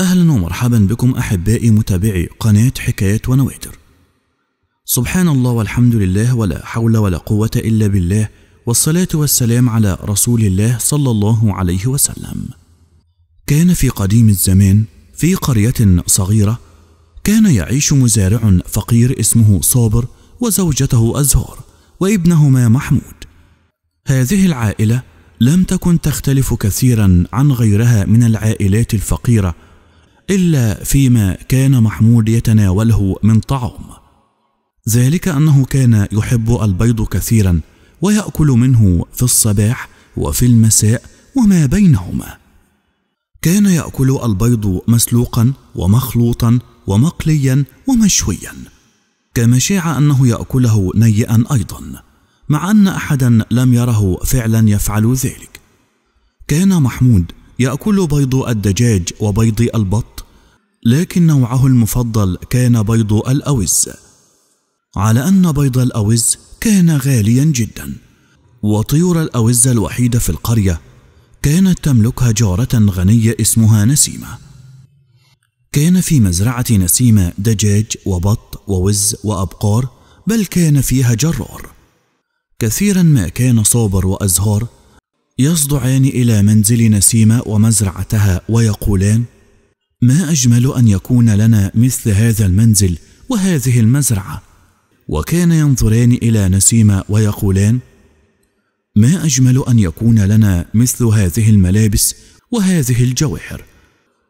أهلا ومرحبا بكم أحبائي متابعي قناة حكايات ونواتر سبحان الله والحمد لله ولا حول ولا قوة إلا بالله والصلاة والسلام على رسول الله صلى الله عليه وسلم كان في قديم الزمان في قرية صغيرة كان يعيش مزارع فقير اسمه صابر وزوجته أزهار وابنهما محمود هذه العائلة لم تكن تختلف كثيرا عن غيرها من العائلات الفقيرة إلا فيما كان محمود يتناوله من طعام ذلك أنه كان يحب البيض كثيرا ويأكل منه في الصباح وفي المساء وما بينهما كان يأكل البيض مسلوقا ومخلوطا ومقليا ومشويا كما شاع أنه يأكله نيئا أيضا مع أن أحدا لم يره فعلا يفعل ذلك كان محمود يأكل بيض الدجاج وبيض البط لكن نوعه المفضل كان بيض الأوز على أن بيض الأوز كان غاليا جدا وطيور الأوز الوحيدة في القرية كانت تملكها جارة غنية اسمها نسيمة كان في مزرعة نسيمة دجاج وبط ووز وأبقار بل كان فيها جرار كثيرا ما كان صابر وأزهار يصدعان إلى منزل نسيمة ومزرعتها ويقولان ما اجمل ان يكون لنا مثل هذا المنزل وهذه المزرعه وكان ينظران الى نسيمه ويقولان ما اجمل ان يكون لنا مثل هذه الملابس وهذه الجواهر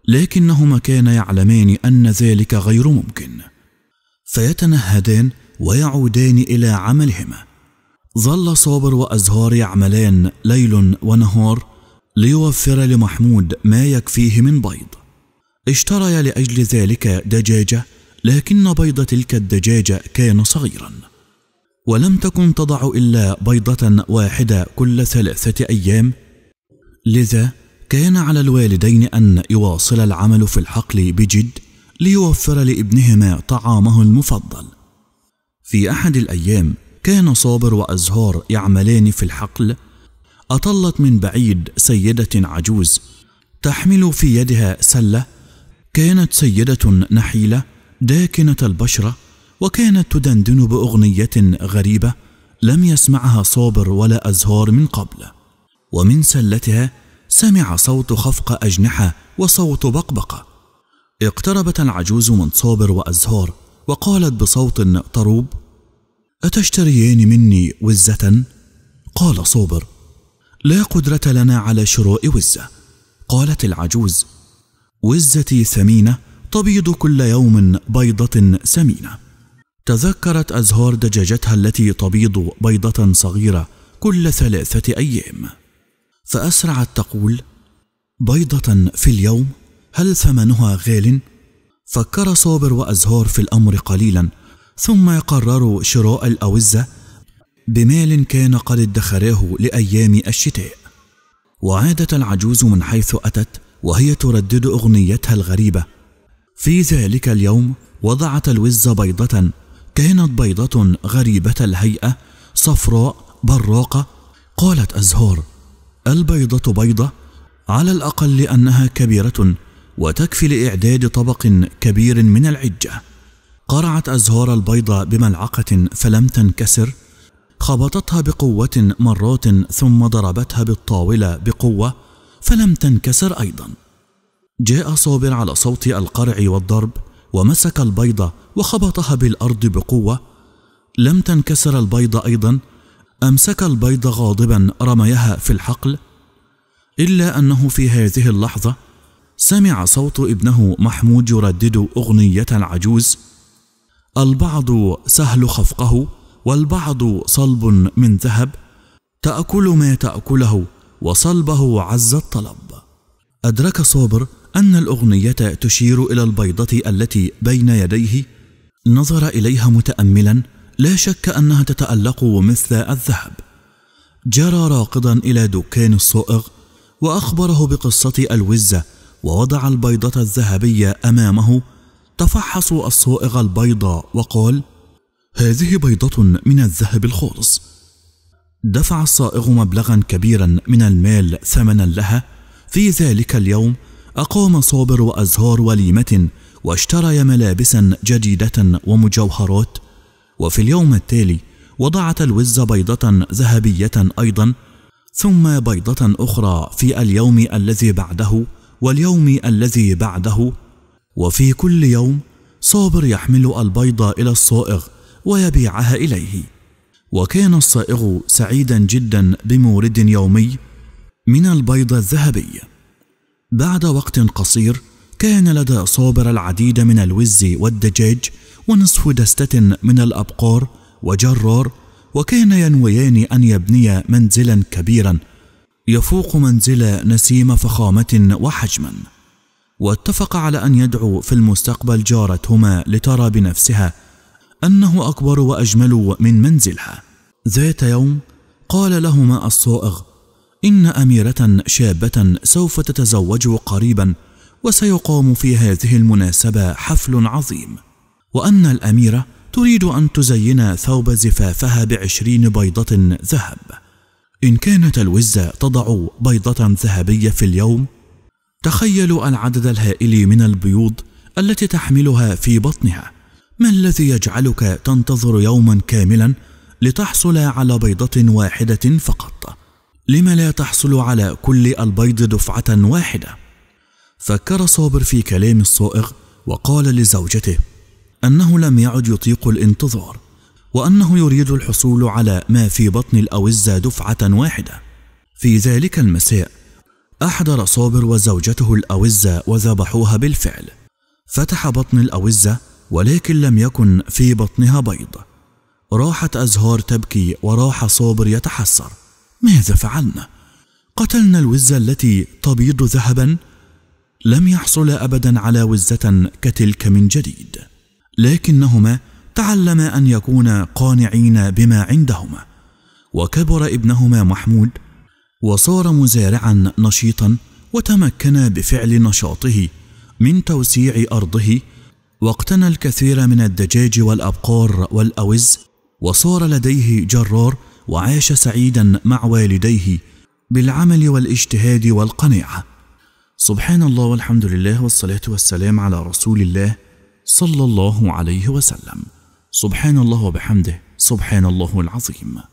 لكنهما كانا يعلمان ان ذلك غير ممكن فيتنهدان ويعودان الى عملهما ظل صابر وازهار يعملان ليل ونهار ليوفر لمحمود ما يكفيه من بيض اشتريا لأجل ذلك دجاجة لكن بيض تلك الدجاجة كان صغيرا ولم تكن تضع إلا بيضة واحدة كل ثلاثة أيام لذا كان على الوالدين أن يواصل العمل في الحقل بجد ليوفر لابنهما طعامه المفضل في أحد الأيام كان صابر وأزهار يعملان في الحقل أطلت من بعيد سيدة عجوز تحمل في يدها سلة كانت سيدة نحيلة داكنة البشرة وكانت تدندن بأغنية غريبة لم يسمعها صابر ولا أزهار من قبل ومن سلتها سمع صوت خفق أجنحة وصوت بقبقة اقتربت العجوز من صابر وأزهار وقالت بصوت طروب أتشتريان مني وزة؟ قال صابر لا قدرة لنا على شراء وزة قالت العجوز وزتي ثمينة تبيض كل يوم بيضة سمينة تذكرت أزهار دجاجتها التي تبيض بيضة صغيرة كل ثلاثة أيام فأسرعت تقول بيضة في اليوم هل ثمنها غال؟ فكر صابر وأزهار في الأمر قليلا ثم قرروا شراء الأوزة بمال كان قد ادخراه لأيام الشتاء وعادت العجوز من حيث أتت وهي تردد أغنيتها الغريبة في ذلك اليوم وضعت الوز بيضة كانت بيضة غريبة الهيئة صفراء براقة قالت أزهار البيضة بيضة على الأقل أنها كبيرة وتكفي لإعداد طبق كبير من العجة قرعت أزهار البيضة بملعقة فلم تنكسر خبطتها بقوة مرات ثم ضربتها بالطاولة بقوة فلم تنكسر أيضا جاء صابر على صوت القرع والضرب ومسك البيضة وخبطها بالأرض بقوة لم تنكسر البيضة أيضا أمسك البيضة غاضبا رميها في الحقل إلا أنه في هذه اللحظة سمع صوت ابنه محمود يردد أغنية العجوز البعض سهل خفقه والبعض صلب من ذهب تأكل ما تأكله وصلبه عز الطلب أدرك صابر أن الأغنية تشير إلى البيضة التي بين يديه نظر إليها متأملا لا شك أنها تتألق مثل الذهب جرى راقدا إلى دكان الصائغ وأخبره بقصة الوزة ووضع البيضة الذهبية أمامه تفحص الصائغ البيضة وقال هذه بيضة من الذهب الخالص دفع الصائغ مبلغا كبيرا من المال ثمنا لها في ذلك اليوم أقام صابر وأزهار وليمة واشتري ملابسا جديدة ومجوهرات وفي اليوم التالي وضعت الوز بيضة ذهبية أيضا ثم بيضة أخرى في اليوم الذي بعده واليوم الذي بعده وفي كل يوم صابر يحمل البيضة إلى الصائغ ويبيعها إليه وكان الصائغ سعيدا جدا بمورد يومي من البيض الذهبي بعد وقت قصير كان لدى صابر العديد من الوز والدجاج ونصف دستة من الأبقار وجرار وكان ينويان أن يبنيا منزلا كبيرا يفوق منزل نسيم فخامة وحجما واتفق على أن يدعو في المستقبل جارتهما لترى بنفسها أنه أكبر وأجمل من منزلها ذات يوم قال لهما الصائغ إن أميرة شابة سوف تتزوج قريبا وسيقام في هذه المناسبة حفل عظيم وأن الأميرة تريد أن تزين ثوب زفافها بعشرين بيضة ذهب إن كانت الوزة تضع بيضة ذهبية في اليوم تخيلوا العدد الهائل من البيوض التي تحملها في بطنها ما الذي يجعلك تنتظر يوما كاملا لتحصل على بيضة واحدة فقط؟ لم لا تحصل على كل البيض دفعة واحدة؟ فكر صابر في كلام الصائغ وقال لزوجته أنه لم يعد يطيق الانتظار وأنه يريد الحصول على ما في بطن الأوزة دفعة واحدة في ذلك المساء أحضر صابر وزوجته الأوزة وذبحوها بالفعل فتح بطن الأوزة ولكن لم يكن في بطنها بيض راحت أزهار تبكي وراح صابر يتحسر ماذا فعلنا؟ قتلنا الوزة التي تبيض ذهبا لم يحصل أبدا على وزة كتلك من جديد لكنهما تعلما أن يكونا قانعين بما عندهما وكبر ابنهما محمود وصار مزارعا نشيطا وتمكن بفعل نشاطه من توسيع أرضه واقتنى الكثير من الدجاج والأبقار والأوز وصار لديه جرار وعاش سعيدا مع والديه بالعمل والاجتهاد والقناعة سبحان الله والحمد لله والصلاة والسلام على رسول الله صلى الله عليه وسلم سبحان الله وبحمده سبحان الله العظيم